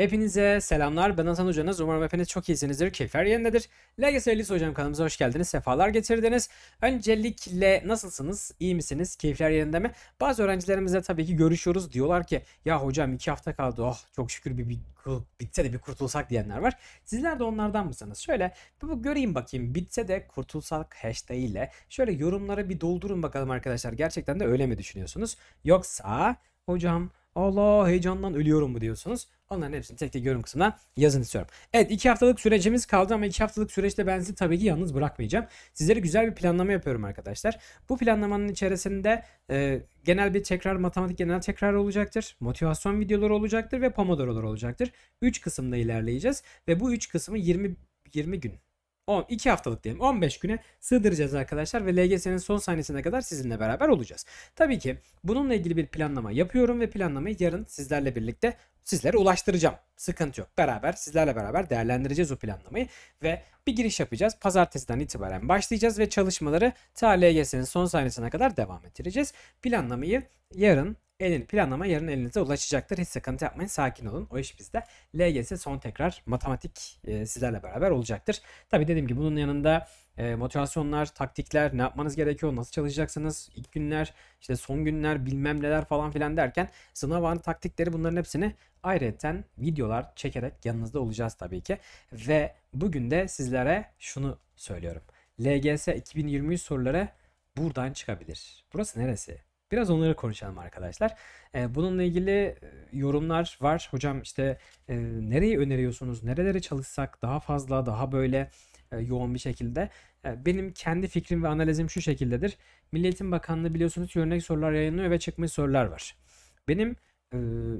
Hepinize selamlar. Ben Hasan Hocanız. Umarım hepiniz çok iyisinizdir. Keyifler yerindedir. Legacy Alice Hocam kanalımıza hoş geldiniz. Sefalar getirdiniz. Öncelikle nasılsınız? İyi misiniz? Keyifler yerinde mi? Bazı öğrencilerimizle tabii ki görüşüyoruz. Diyorlar ki ya hocam iki hafta kaldı. Oh çok şükür bir, bir bitse de bir kurtulsak diyenler var. Sizler de onlardan mısınız? Şöyle bir bu göreyim bakayım. Bitse de kurtulsak hashtag ile şöyle yorumlara bir doldurun bakalım arkadaşlar. Gerçekten de öyle mi düşünüyorsunuz? Yoksa hocam Allah heyecandan ölüyorum mu diyorsunuz. Onların hepsini tek tek yorum kısmına yazın istiyorum. Evet 2 haftalık sürecimiz kaldı ama 2 haftalık süreçte ben sizi tabii ki yalnız bırakmayacağım. Sizlere güzel bir planlama yapıyorum arkadaşlar. Bu planlamanın içerisinde e, genel bir tekrar matematik genel tekrar olacaktır. Motivasyon videoları olacaktır ve pomodorolar olacaktır. 3 kısımda ilerleyeceğiz ve bu 3 kısmı 20 20 gün 10, 2 haftalık diyelim 15 güne sığdıracağız arkadaşlar ve LGS'nin son sahnesine kadar sizinle beraber olacağız. Tabii ki bununla ilgili bir planlama yapıyorum ve planlamayı yarın sizlerle birlikte sizlere ulaştıracağım. Sıkıntı yok. Beraber sizlerle beraber değerlendireceğiz o planlamayı ve bir giriş yapacağız. Pazartesiden itibaren başlayacağız ve çalışmaları ta LGS'nin son sahnesine kadar devam ettireceğiz. Planlamayı yarın elin planlama yarın elinize ulaşacaktır. Hiç sıkıntı yapmayın. Sakin olun. O iş bizde. LGS son tekrar matematik e, sizlerle beraber olacaktır. Tabi dediğim gibi bunun yanında e, motivasyonlar, taktikler, ne yapmanız gerekiyor, nasıl çalışacaksınız, ilk günler, işte son günler, bilmem neler falan filan derken sınav anı taktikleri bunların hepsini ayrıyeten videolar çekerek yanınızda olacağız tabii ki. Ve bugün de sizlere şunu söylüyorum. LGS 2023 soruları buradan çıkabilir. Burası neresi? Biraz onları konuşalım arkadaşlar. Ee, bununla ilgili e, yorumlar var. Hocam işte e, nereyi öneriyorsunuz? Nerelere çalışsak daha fazla, daha böyle e, yoğun bir şekilde. Benim kendi fikrim ve analizim şu şekildedir. Milliyetin Bakanlığı biliyorsunuz örnek sorular yayınlıyor ve çıkmış sorular var. Benim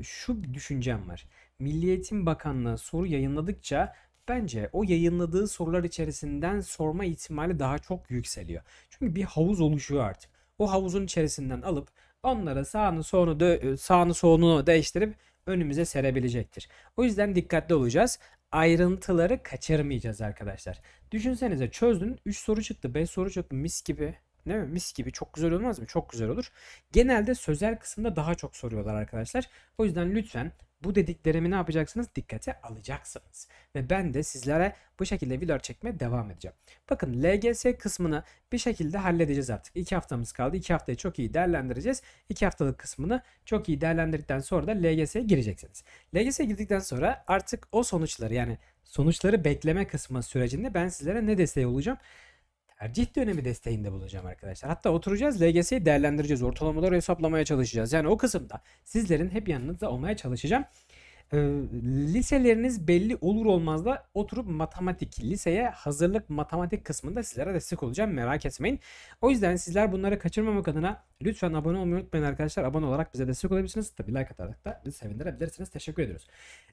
şu düşüncem var. Milliyetin Bakanlığı soru yayınladıkça bence o yayınladığı sorular içerisinden sorma ihtimali daha çok yükseliyor. Çünkü bir havuz oluşuyor artık o havuzun içerisinden alıp onları sağını solunu, e, sağını solunu değiştirip önümüze serebilecektir. O yüzden dikkatli olacağız. Ayrıntıları kaçırmayacağız arkadaşlar. Düşünsenize çözdün 3 soru çıktı 5 soru çıktı mis gibi. Değil mi? Mis gibi çok güzel olmaz mı? Çok güzel olur. Genelde sözel kısımda daha çok soruyorlar arkadaşlar. O yüzden lütfen bu dediklerimi ne yapacaksınız? Dikkate alacaksınız. Ve ben de sizlere bu şekilde videolar çekmeye devam edeceğim. Bakın LGS kısmını bir şekilde halledeceğiz artık. 2 haftamız kaldı. 2 haftayı çok iyi değerlendireceğiz. 2 haftalık kısmını çok iyi değerlendirdikten sonra da LGS'ye gireceksiniz. LGS'ye girdikten sonra artık o sonuçları yani sonuçları bekleme kısmı sürecinde ben sizlere ne desteği olacağım? tercih dönemi desteğinde bulacağım arkadaşlar. Hatta oturacağız LGS'yi değerlendireceğiz. Ortalamaları hesaplamaya çalışacağız. Yani o kısımda sizlerin hep yanınızda olmaya çalışacağım. E, liseleriniz belli olur olmaz da oturup matematik, liseye hazırlık matematik kısmında sizlere destek olacağım. Merak etmeyin. O yüzden sizler bunları kaçırmamak adına lütfen abone olmayı unutmayın arkadaşlar. Abone olarak bize destek olabilirsiniz. tabi like atarak da bizi sevindirebilirsiniz. Teşekkür ediyoruz.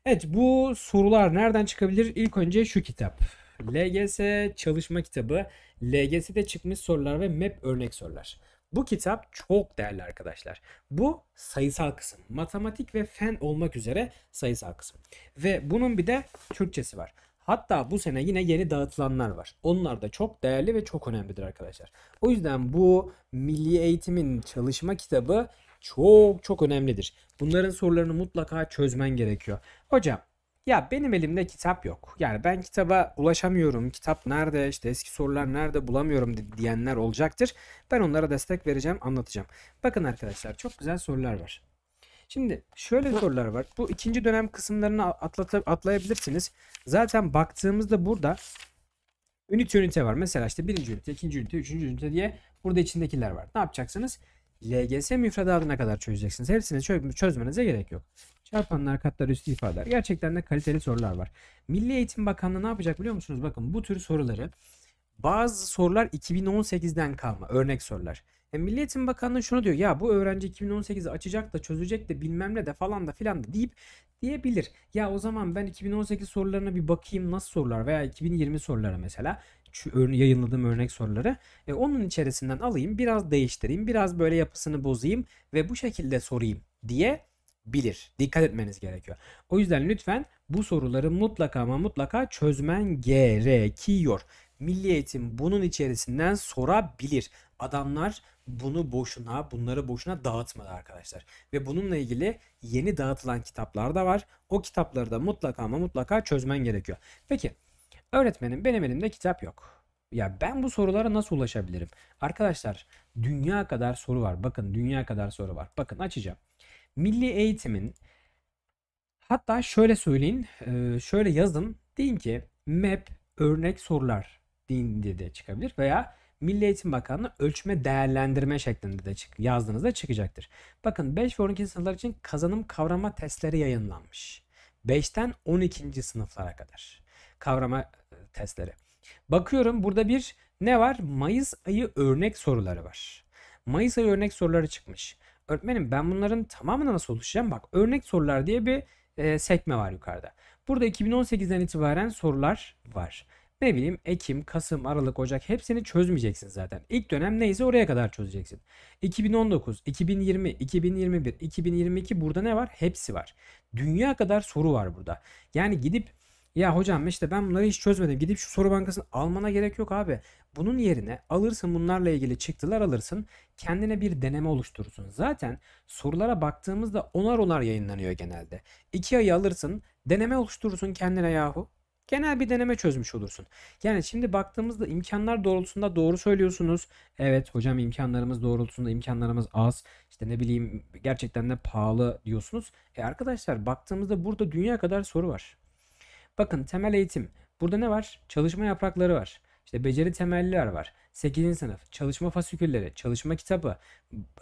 Evet bu sorular nereden çıkabilir? İlk önce şu kitap. LGS çalışma kitabı. LGS'de çıkmış sorular ve map örnek sorular. Bu kitap çok değerli arkadaşlar. Bu sayısal kısım. Matematik ve fen olmak üzere sayısal kısım. Ve bunun bir de Türkçesi var. Hatta bu sene yine yeni dağıtılanlar var. Onlar da çok değerli ve çok önemlidir arkadaşlar. O yüzden bu Milli Eğitim'in çalışma kitabı çok çok önemlidir. Bunların sorularını mutlaka çözmen gerekiyor. Hocam ya benim elimde kitap yok. Yani ben kitaba ulaşamıyorum. Kitap nerede? işte eski sorular nerede? Bulamıyorum diyenler olacaktır. Ben onlara destek vereceğim, anlatacağım. Bakın arkadaşlar çok güzel sorular var. Şimdi şöyle sorular var. Bu ikinci dönem kısımlarını atlata, atlayabilirsiniz. Zaten baktığımızda burada ünite ünite var. Mesela işte birinci ünite, ikinci ünite, üçüncü ünite diye burada içindekiler var. Ne yapacaksınız? LGS müfredatına kadar çözeceksiniz. Hepsini çö çözmenize gerek yok. Çarpanlar, katlar, üstü ifadeler. Gerçekten de kaliteli sorular var. Milli Eğitim Bakanlığı ne yapacak biliyor musunuz? Bakın bu tür soruları bazı sorular 2018'den kalma örnek sorular. E, Milli Eğitim Bakanlığı şunu diyor ya bu öğrenci 2018'i açacak da çözecek de bilmem ne de falan da filan da deyip diyebilir. Ya o zaman ben 2018 sorularına bir bakayım nasıl sorular veya 2020 soruları mesela şu örne yayınladığım örnek soruları. E, onun içerisinden alayım, biraz değiştireyim, biraz böyle yapısını bozayım ve bu şekilde sorayım diye bilir. Dikkat etmeniz gerekiyor. O yüzden lütfen bu soruları mutlaka ama mutlaka çözmen gerekiyor. Milli eğitim bunun içerisinden sorabilir. Adamlar bunu boşuna, bunları boşuna dağıtmadı arkadaşlar. Ve bununla ilgili yeni dağıtılan kitaplar da var. O kitapları da mutlaka ama mutlaka çözmen gerekiyor. Peki Öğretmenim benim elimde kitap yok. Ya ben bu sorulara nasıl ulaşabilirim? Arkadaşlar dünya kadar soru var. Bakın dünya kadar soru var. Bakın açacağım. Milli eğitimin hatta şöyle söyleyin e, şöyle yazın. Deyin ki MEP örnek sorular deyin diye de çıkabilir veya Milli Eğitim Bakanlığı ölçme değerlendirme şeklinde de çık yazdığınızda çıkacaktır. Bakın 5 ve 12. sınıflar için kazanım kavrama testleri yayınlanmış. 5'ten 12. sınıflara kadar kavrama e, testleri. Bakıyorum burada bir ne var? Mayıs ayı örnek soruları var. Mayıs ayı örnek soruları çıkmış. Öğretmenim ben bunların tamamına nasıl oluşacağım? Bak örnek sorular diye bir e, sekme var yukarıda. Burada 2018'den itibaren sorular var. Ne bileyim Ekim, Kasım, Aralık, Ocak hepsini çözmeyeceksin zaten. İlk dönem neyse oraya kadar çözeceksin. 2019, 2020, 2021, 2022 burada ne var? Hepsi var. Dünya kadar soru var burada. Yani gidip ya hocam işte ben bunları hiç çözmedim. Gidip şu soru bankasını almana gerek yok abi. Bunun yerine alırsın bunlarla ilgili çıktılar alırsın. Kendine bir deneme oluşturursun. Zaten sorulara baktığımızda onar onar yayınlanıyor genelde. İki ayı alırsın. Deneme oluşturursun kendine yahu. Genel bir deneme çözmüş olursun. Yani şimdi baktığımızda imkanlar doğrultusunda doğru söylüyorsunuz. Evet hocam imkanlarımız doğrultusunda imkanlarımız az. İşte ne bileyim gerçekten de pahalı diyorsunuz. E arkadaşlar baktığımızda burada dünya kadar soru var. Bakın temel eğitim. Burada ne var? Çalışma yaprakları var. İşte beceri temelliler var. 8. sınıf, çalışma fasikülleri, çalışma kitabı.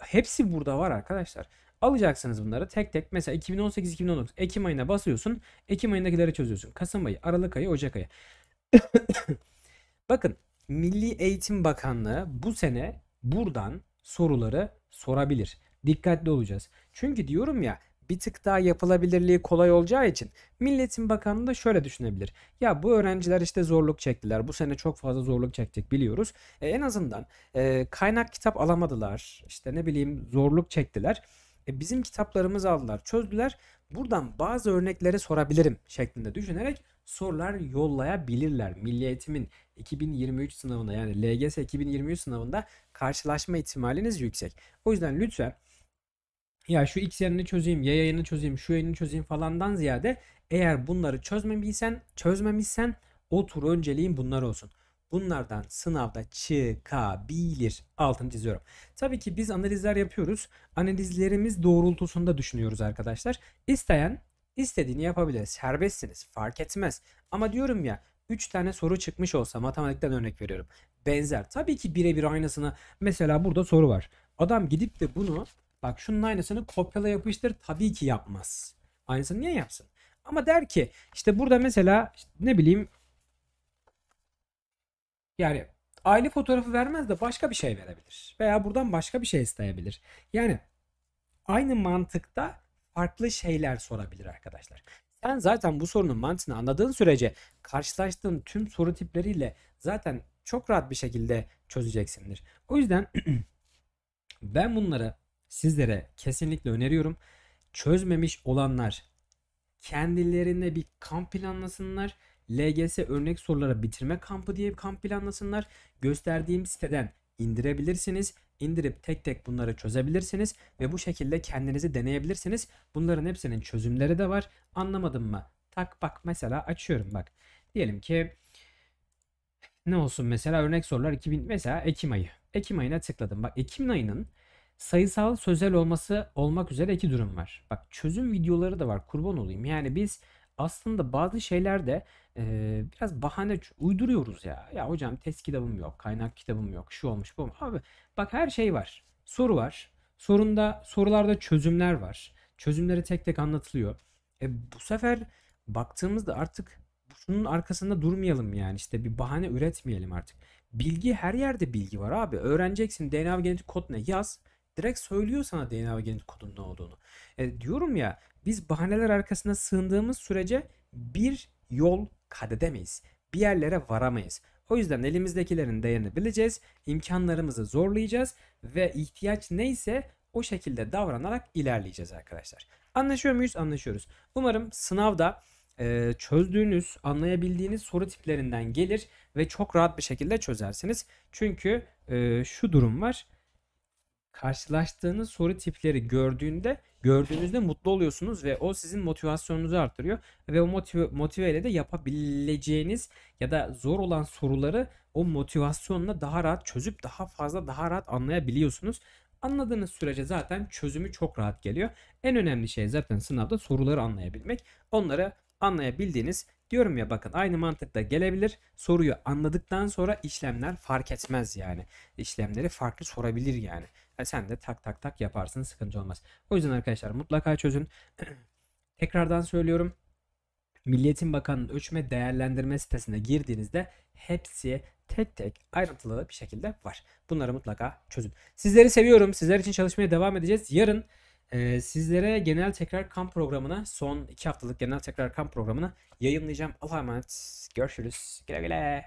Hepsi burada var arkadaşlar. Alacaksınız bunları tek tek. Mesela 2018-2019 Ekim ayına basıyorsun. Ekim ayındakileri çözüyorsun. Kasım ayı, Aralık ayı, Ocak ayı. Bakın Milli Eğitim Bakanlığı bu sene buradan soruları sorabilir. Dikkatli olacağız. Çünkü diyorum ya bir tık daha yapılabilirliği kolay olacağı için Milletin Bakanı da şöyle düşünebilir. Ya bu öğrenciler işte zorluk çektiler. Bu sene çok fazla zorluk çekecek biliyoruz. E, en azından e, kaynak kitap alamadılar. İşte ne bileyim zorluk çektiler. E, bizim kitaplarımızı aldılar, çözdüler. Buradan bazı örnekleri sorabilirim şeklinde düşünerek sorular yollayabilirler. Milli Eğitim'in 2023 sınavında yani LGS 2023 sınavında karşılaşma ihtimaliniz yüksek. O yüzden lütfen ya şu x yerini çözeyim, y yerini çözeyim, şu yerini çözeyim falandan ziyade eğer bunları çözmemişsen, çözmemişsen otur önceliğin bunlar olsun. Bunlardan sınavda çıkabilir. Altını çiziyorum. Tabii ki biz analizler yapıyoruz. Analizlerimiz doğrultusunda düşünüyoruz arkadaşlar. İsteyen istediğini yapabilir. Serbestsiniz. Fark etmez. Ama diyorum ya 3 tane soru çıkmış olsa matematikten örnek veriyorum. Benzer. Tabii ki birebir aynısını. Mesela burada soru var. Adam gidip de bunu Bak şunun aynısını kopyala yapıştır tabii ki yapmaz. Aynısını niye yapsın? Ama der ki işte burada mesela işte ne bileyim yani aile fotoğrafı vermez de başka bir şey verebilir. Veya buradan başka bir şey isteyebilir. Yani aynı mantıkta farklı şeyler sorabilir arkadaşlar. Sen zaten bu sorunun mantığını anladığın sürece karşılaştığın tüm soru tipleriyle zaten çok rahat bir şekilde çözeceksindir. O yüzden ben bunları sizlere kesinlikle öneriyorum. Çözmemiş olanlar kendilerine bir kamp planlasınlar. LGS örnek sorulara bitirme kampı diye bir kamp planlasınlar. Gösterdiğim siteden indirebilirsiniz. İndirip tek tek bunları çözebilirsiniz ve bu şekilde kendinizi deneyebilirsiniz. Bunların hepsinin çözümleri de var. Anlamadım mı? Tak bak mesela açıyorum bak. Diyelim ki ne olsun mesela örnek sorular 2000 mesela Ekim ayı. Ekim ayına tıkladım. Bak Ekim ayının sayısal, sözel olması olmak üzere iki durum var. Bak çözüm videoları da var kurban olayım. Yani biz aslında bazı şeylerde e, biraz bahane uyduruyoruz ya. Ya hocam test kitabım yok, kaynak kitabım yok, şu olmuş bu olmuş. Abi bak her şey var. Soru var. Sorunda sorularda çözümler var. Çözümleri tek tek anlatılıyor. E, bu sefer baktığımızda artık bunun arkasında durmayalım yani işte bir bahane üretmeyelim artık. Bilgi her yerde bilgi var abi. Öğreneceksin DNA genetik kod ne yaz direkt söylüyor sana DNA ve genetik kodun ne olduğunu. E, diyorum ya biz bahaneler arkasına sığındığımız sürece bir yol kat edemeyiz. Bir yerlere varamayız. O yüzden elimizdekilerin değerini bileceğiz, imkanlarımızı zorlayacağız ve ihtiyaç neyse o şekilde davranarak ilerleyeceğiz arkadaşlar. Anlaşıyor muyuz? Anlaşıyoruz. Umarım sınavda e, çözdüğünüz, anlayabildiğiniz soru tiplerinden gelir ve çok rahat bir şekilde çözersiniz. Çünkü e, şu durum var karşılaştığınız soru tipleri gördüğünde gördüğünüzde mutlu oluyorsunuz ve o sizin motivasyonunuzu artırıyor ve o motive, motiveyle de yapabileceğiniz ya da zor olan soruları o motivasyonla daha rahat çözüp daha fazla daha rahat anlayabiliyorsunuz. Anladığınız sürece zaten çözümü çok rahat geliyor. En önemli şey zaten sınavda soruları anlayabilmek. Onları anlayabildiğiniz diyorum ya bakın aynı mantıkla gelebilir. Soruyu anladıktan sonra işlemler fark etmez yani. İşlemleri farklı sorabilir yani sen de tak tak tak yaparsın sıkıntı olmaz. O yüzden arkadaşlar mutlaka çözün. Tekrardan söylüyorum. Milliyetin Bakanı'nın ölçme değerlendirme sitesine girdiğinizde hepsi tek tek ayrıntılı bir şekilde var. Bunları mutlaka çözün. Sizleri seviyorum. Sizler için çalışmaya devam edeceğiz. Yarın e, sizlere genel tekrar kamp programını son 2 haftalık genel tekrar kamp programını yayınlayacağım. Allah'a emanet. Görüşürüz. Güle güle.